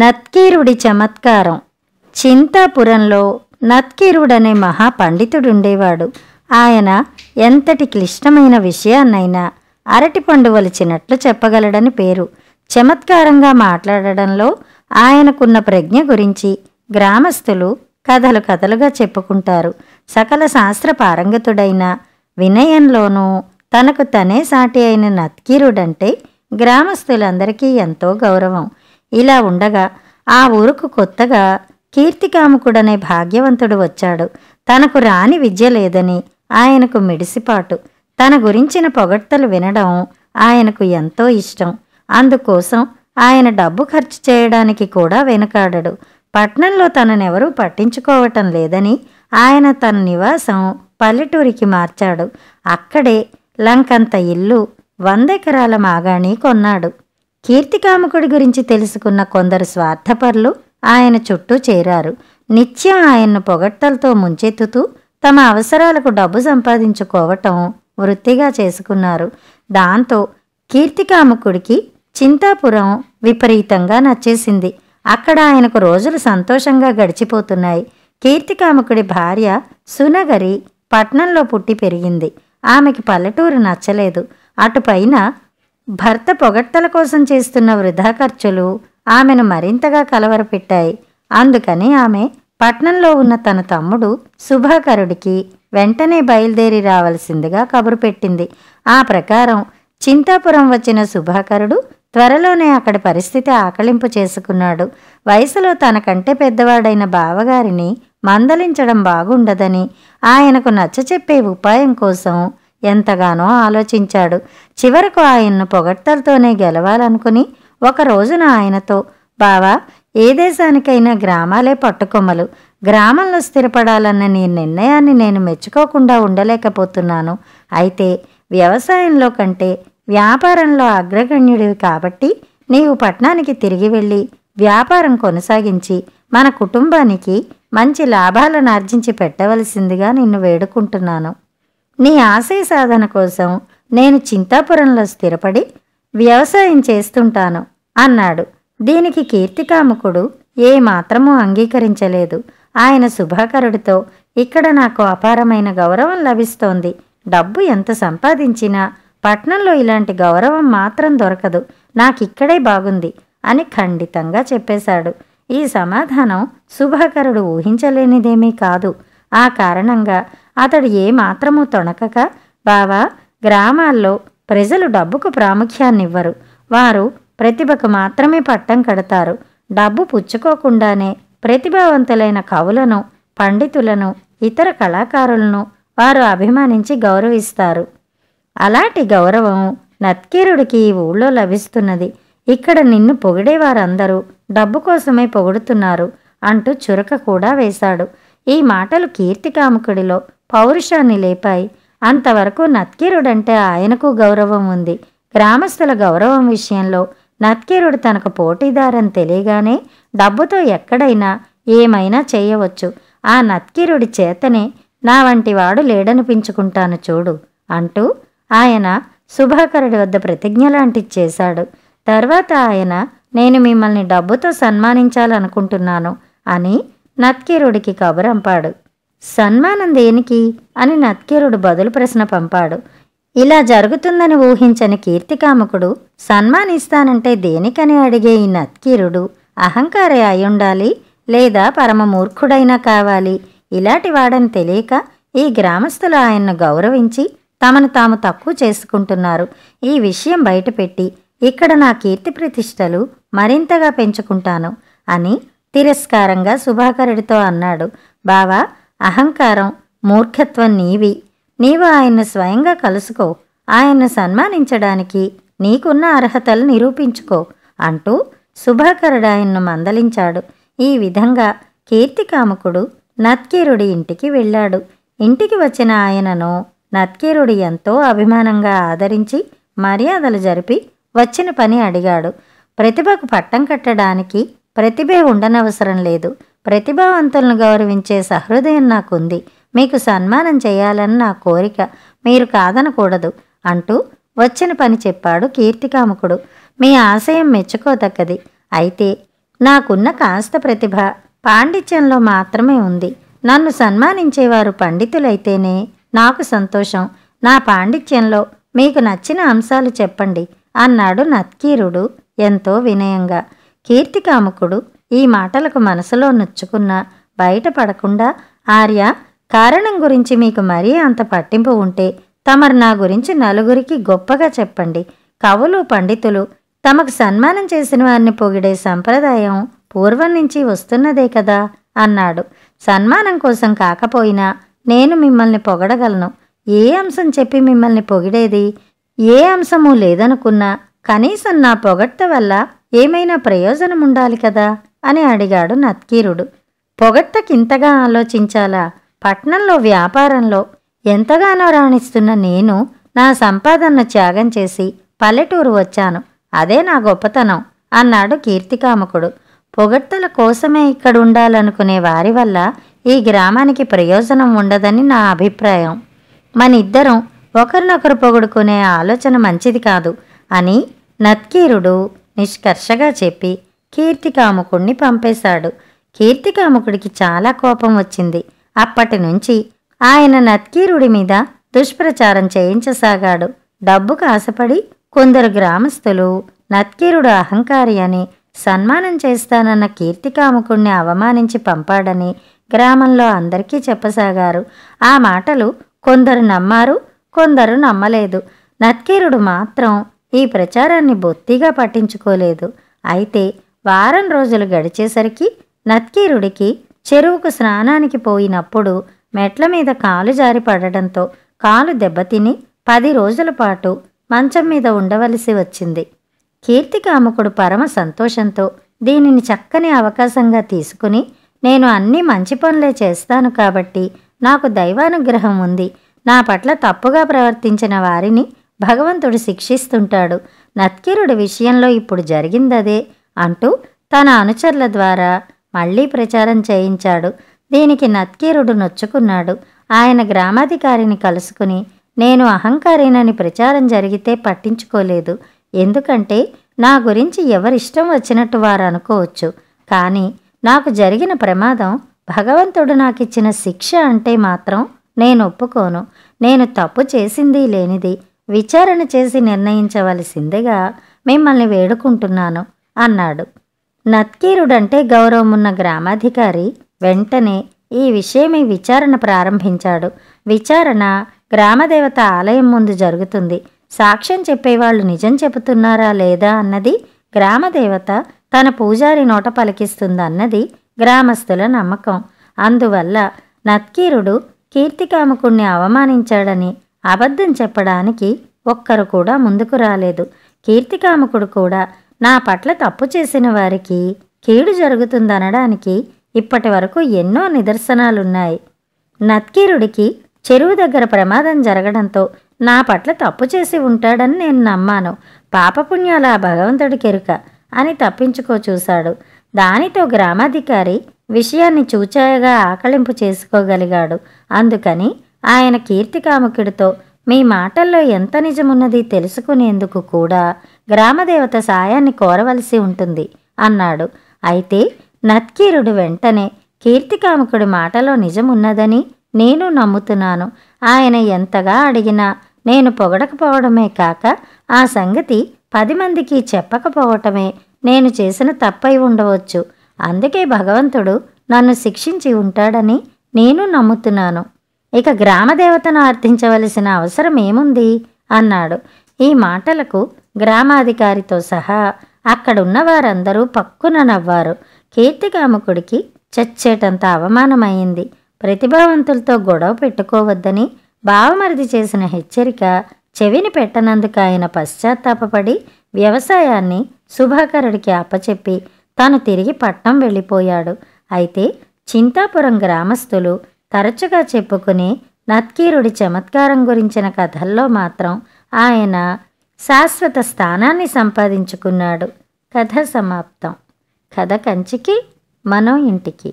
నత్కీరుడి చమత్కారం చింతాపురంలో నత్కీరుడనే మహాపండితుడుండేవాడు ఆయన ఎంతటి క్లిష్టమైన విషయాన్నైనా అరటి పండు వలిచినట్లు చెప్పగలడని పేరు చమత్కారంగా మాట్లాడడంలో ఆయనకున్న ప్రజ్ఞ గురించి గ్రామస్తులు కథలు కథలుగా చెప్పుకుంటారు సకల శాస్త్ర పారంగతుడైన వినయంలోనూ తనకు తనే సాటి అయిన నత్కీరుడంటే గ్రామస్తులందరికీ ఎంతో గౌరవం ఇలా ఉండగా ఆ ఊరుకు కొత్తగా కీర్తికాముకుడనే భాగ్యవంతుడు వచ్చాడు తనకు రాని విద్య లేదని ఆయనకు మిడిసిపాటు తన గురించిన పొగడ్తలు వినడం ఆయనకు ఎంతో ఇష్టం అందుకోసం ఆయన డబ్బు ఖర్చు చేయడానికి కూడా వెనుకాడడు పట్నంలో తననెవరూ పట్టించుకోవటం లేదని ఆయన తన నివాసం పల్లెటూరికి మార్చాడు అక్కడే లంకంత ఇల్లు వందెకరాల మాగాణి కొన్నాడు కీర్తికాముకుడి గురించి తెలుసుకున్న కొందరు స్వార్థపరులు ఆయన చుట్టూ చేరారు నిత్యం ఆయన్ను పొగట్టలతో ముంచెత్తుతూ తమ అవసరాలకు డబ్బు సంపాదించుకోవటం వృత్తిగా చేసుకున్నారు దాంతో కీర్తికాముకుడికి చింతాపురం విపరీతంగా నచ్చేసింది అక్కడ ఆయనకు రోజులు సంతోషంగా గడిచిపోతున్నాయి కీర్తికాముకుడి భార్య సునగరి పట్నంలో పుట్టి పెరిగింది ఆమెకి పల్లెటూరు నచ్చలేదు అటుపైన భర్త పొగడ్తల కోసం చేస్తున్న వృధా ఖర్చులు ఆమెను మరింతగా కలవరపెట్టాయి అందుకని ఆమె పట్నంలో ఉన్న తన తమ్ముడు సుభాకరుడికి వెంటనే బయలుదేరి రావలసిందిగా కబురు పెట్టింది ఆ ప్రకారం చింతాపురం వచ్చిన సుభాకరుడు త్వరలోనే అక్కడి పరిస్థితి ఆకలింపు చేసుకున్నాడు వయసులో తనకంటే పెద్దవాడైన బావగారిని మందలించడం బాగుండదని ఆయనకు నచ్చ చెప్పే ఉపాయం కోసం ఎంతగానో ఆలోచించాడు చివరకు ఆయన్ను పొగడ్తలతోనే గెలవాలనుకుని ఒక రోజున ఆయనతో బావా ఏ దేశానికైనా గ్రామాలే పట్టుకొమ్మలు గ్రామంలో స్థిరపడాలన్న నీ నిర్ణయాన్ని నేను మెచ్చుకోకుండా ఉండలేకపోతున్నాను అయితే వ్యవసాయంలో కంటే వ్యాపారంలో అగ్రగణ్యుడివి కాబట్టి నీవు పట్నానికి తిరిగి వెళ్ళి వ్యాపారం కొనసాగించి మన కుటుంబానికి మంచి లాభాలను ఆర్జించి పెట్టవలసిందిగా నిన్ను వేడుకుంటున్నాను నీ ఆశయ సాధన కోసం నేను చింతాపురంలో స్థిరపడి వ్యవసాయం చేస్తుంటాను అన్నాడు దీనికి కీర్తికాముకుడు ఏమాత్రమూ అంగీకరించలేదు ఆయన శుభాకరుడితో ఇక్కడ నాకు అపారమైన గౌరవం లభిస్తోంది డబ్బు ఎంత సంపాదించినా పట్నంలో ఇలాంటి గౌరవం మాత్రం దొరకదు నాకిక్కడే బాగుంది అని ఖండితంగా చెప్పేశాడు ఈ సమాధానం శుభకరుడు ఊహించలేనిదేమీ కాదు ఆ కారణంగా అతడు ఏమాత్రమూ తొణకక బావా గ్రామాల్లో ప్రజలు డబ్బుకు ప్రాముఖ్యాన్నివ్వరు వారు ప్రతిభకు మాత్రమే పట్టం కడతారు డబ్బు పుచ్చుకోకుండానే ప్రతిభావంతులైన కవులను పండితులను ఇతర కళాకారులను వారు అభిమానించి గౌరవిస్తారు అలాంటి గౌరవం నత్కీరుడికి ఈ ఊళ్ళో లభిస్తున్నది ఇక్కడ నిన్ను పొగిడేవారందరూ డబ్బు కోసమే పొగుడుతున్నారు అంటూ చురక కూడా వేశాడు ఈ మాటలు కీర్తికాముకుడిలో పౌరుషాన్ని లేపాయి అంతవరకు నత్కీరుడంటే ఆయనకు గౌరవం ఉంది గ్రామస్తుల గౌరవం విషయంలో నత్కీరుడు తనకు పోటీదారని తెలియగానే డబ్బుతో ఎక్కడైనా ఏమైనా చేయవచ్చు ఆ నత్కీరుడి చేతనే నా వంటి వాడు లేడనిపించుకుంటాను చూడు అంటూ ఆయన సుభాకరుడి వద్ద ప్రతిజ్ఞ లాంటిది చేశాడు తర్వాత ఆయన నేను మిమ్మల్ని డబ్బుతో సన్మానించాలనుకుంటున్నాను అని నత్కిరుడికి కబురంపాడు సన్మానం దేనికి అని నత్కిరుడు బదులు ప్రశ్న పంపాడు ఇలా జరుగుతుందని ఊహించని కీర్తికాముకుడు సన్మానిస్తానంటే దేనికని అడిగే ఈ నత్కిరుడు అహంకారే అయ్యుండాలి లేదా పరమ మూర్ఖుడైనా కావాలి ఇలాంటి వాడని తెలియక ఈ గ్రామస్తులు ఆయన్ను గౌరవించి తమను తాము తక్కువ చేసుకుంటున్నారు ఈ విషయం బయటపెట్టి ఇక్కడ నా కీర్తి ప్రతిష్టలు మరింతగా పెంచుకుంటాను అని తిరస్కారంగా సుభాకరుడితో అన్నాడు బావా అహంకారం మూర్ఖత్వం నీవి నీవు ఆయన్ను స్వయంగా కలుసుకో ఆయన్ను సన్మానించడానికి నీకున్న అర్హతలు నిరూపించుకో అంటూ సుభాకరుడు ఆయన్ను మందలించాడు ఈ విధంగా కీర్తికాముకుడు నత్కీరుడి ఇంటికి వెళ్ళాడు ఇంటికి వచ్చిన ఆయనను నత్కీరుడు ఎంతో అభిమానంగా ఆదరించి మర్యాదలు జరిపి వచ్చిన పని అడిగాడు ప్రతిభకు పట్టం కట్టడానికి ప్రతిభ ఉండనవసరం లేదు ప్రతిభావంతులను గౌరవించే సహృదయం నాకుంది మీకు సన్మానం చేయాలని నా కోరిక మీరు కాదనకూడదు అంటూ వచ్చిన పని చెప్పాడు కీర్తికాముకుడు మీ ఆశయం మెచ్చుకోదగ్గది అయితే నాకున్న కాస్త ప్రతిభ పాండిత్యంలో మాత్రమే ఉంది నన్ను సన్మానించేవారు పండితులైతేనే నాకు సంతోషం నా పాండిత్యంలో మీకు నచ్చిన అంశాలు చెప్పండి అన్నాడు నత్కీరుడు ఎంతో వినయంగా కీర్తికాముకుడు ఈ మాటలకు మనసులో నొచ్చుకున్న బయటపడకుండా ఆర్య కారణం గురించి మీకు మరీ అంత పట్టింపు ఉంటే తమరు నా గురించి నలుగురికి గొప్పగా చెప్పండి కవులు పండితులు తమకు సన్మానం చేసిన వారిని పొగిడే సంప్రదాయం పూర్వం నుంచి వస్తున్నదే కదా అన్నాడు సన్మానం కోసం కాకపోయినా నేను మిమ్మల్ని పొగడగలను ఏ అంశం చెప్పి మిమ్మల్ని పొగిడేది ఏ అంశము లేదనుకున్నా కనీసం నా పొగట్ట వల్ల ఏమైనా ప్రయోజనం ఉండాలి కదా అని అడిగాడు నత్కీరుడు పొగట్టకింతగా ఆలోచించాలా పట్నంలో వ్యాపారంలో ఎంతగానో రాణిస్తున్న నేను నా సంపాదనను త్యాగం చేసి పల్లెటూరు వచ్చాను అదే నా గొప్పతనం అన్నాడు కీర్తికాముకుడు పొగడ్తల కోసమే ఇక్కడ ఉండాలనుకునే వారి వల్ల ఈ గ్రామానికి ప్రయోజనం ఉండదని నా అభిప్రాయం మన ఇద్దరం ఒకరినొకరు పొగుడుకునే ఆలోచన మంచిది కాదు అని నత్కీరుడు నిష్కర్షగా చెప్పి కీర్తికాముకుణ్ణి పంపేశాడు కీర్తికాముకుడికి చాలా కోపం వచ్చింది అప్పటి నుంచి ఆయన నత్కీరుడి మీద దుష్ప్రచారం చేయించసాగాడు డబ్బుకు ఆశపడి కొందరు గ్రామస్తులు నత్కీరుడు అహంకారి అని సన్మానం చేస్తానన్న కీర్తికాముకుణ్ణి అవమానించి పంపాడని గ్రామంలో అందరికీ చెప్పసాగారు ఆ మాటలు కొందరు నమ్మారు కొందరు నమ్మలేదు నత్కీరుడు మాత్రం ఈ ప్రచారాన్ని బొత్తిగా పట్టించుకోలేదు అయితే వారం రోజులు గడిచేసరికి నత్కీరుడికి చెరువుకు స్నానానికి పోయినప్పుడు మెట్ల మీద కాలు జారి పడటంతో కాలు దెబ్బతిని పది రోజుల పాటు మంచం మీద ఉండవలసి వచ్చింది కీర్తికాముకుడు పరమ సంతోషంతో దీనిని చక్కని అవకాశంగా తీసుకుని నేను అన్ని మంచి పనులే చేస్తాను కాబట్టి నాకు దైవానుగ్రహం ఉంది నా పట్ల తప్పుగా ప్రవర్తించిన వారిని భగవంతుడు శిక్షిస్తుంటాడు నత్కిరుడి విషయంలో ఇప్పుడు జరిగిందదే అంటూ తన అనుచరుల ద్వారా మళ్లీ ప్రచారం చేయించాడు దీనికి నత్కీరుడు నొచ్చుకున్నాడు ఆయన గ్రామాధికారిని కలుసుకుని నేను అహంకారినని ప్రచారం జరిగితే పట్టించుకోలేదు ఎందుకంటే నా గురించి ఎవరిష్టం వచ్చినట్టు వారు అనుకోవచ్చు కానీ నాకు జరిగిన ప్రమాదం భగవంతుడు నాకిచ్చిన శిక్ష అంటే మాత్రం నేను ఒప్పుకోను నేను తప్పు చేసింది లేనిది విచారణ చేసి నిర్ణయించవలసిందిగా మిమ్మల్ని వేడుకుంటున్నాను అన్నాడు నత్కీరుడంటే గౌరవమున్న గ్రామాధికారి వెంటనే ఈ విషయమై విచారణ ప్రారంభించాడు విచారణ గ్రామదేవత ఆలయం ముందు జరుగుతుంది సాక్ష్యం చెప్పేవాళ్ళు నిజం చెబుతున్నారా లేదా అన్నది గ్రామదేవత తన పూజారి నోట పలికిస్తుందన్నది గ్రామస్తుల నమ్మకం అందువల్ల నత్కీరుడు కీర్తికాముకుణ్ణి అవమానించాడని అబద్ధం చెప్పడానికి ఒక్కరు కూడా ముందుకు రాలేదు కీర్తికాముకుడు కూడా నా పట్ల తప్పు చేసిన వారికి కీడు జరుగుతుందనడానికి ఇప్పటి వరకు ఎన్నో నిదర్శనాలున్నాయి నత్కీరుడికి చెరువు దగ్గర ప్రమాదం జరగడంతో నా పట్ల తప్పు చేసి ఉంటాడని నేను నమ్మాను పాపపుణ్యాల కెరుక అని తప్పించుకో చూశాడు దానితో గ్రామాధికారి విషయాన్ని చూచాయగా ఆకలింపు చేసుకోగలిగాడు అందుకని ఆయన కీర్తి కాముకుడితో మీ మాటల్లో ఎంత నిజమున్నది తెలుసుకునేందుకు కూడా గ్రామదేవత సాయాన్ని కోరవలసి ఉంటుంది అన్నాడు అయితే నత్కీరుడు వెంటనే కీర్తికాముకుడి మాటలో నిజమున్నదని నేను నమ్ముతున్నాను ఆయన ఎంతగా అడిగినా నేను పొగడకపోవడమే కాక ఆ సంగతి పది మందికి చెప్పకపోవటమే నేను చేసిన తప్పై ఉండవచ్చు అందుకే భగవంతుడు నన్ను శిక్షించి ఉంటాడని నేను నమ్ముతున్నాను ఇక గ్రామదేవతను అర్థించవలసిన అవసరం ఏముంది అన్నాడు ఈ మాటలకు గ్రామాధికారితో సహా అక్కడున్న వారందరూ పక్కున నవ్వారు కీర్తికాముకుడికి చచ్చేటంత అవమానమైంది ప్రతిభావంతులతో గొడవ పెట్టుకోవద్దని బావమరిది చేసిన హెచ్చరిక చెవిని పెట్టనందుకు ఆయన పశ్చాత్తాపడి వ్యవసాయాన్ని సుభాకరుడికి అప్పచెప్పి తాను తిరిగి పట్టం వెళ్ళిపోయాడు అయితే చింతాపురం గ్రామస్తులు తరచుగా చెప్పుకునే నత్కీరుడి చమత్కారం గురించిన కథల్లో మాత్రం ఆయన శాశ్వత స్థానాన్ని సంపాదించుకున్నాడు కథ సమాప్తం కథ కంచికి మనం ఇంటికి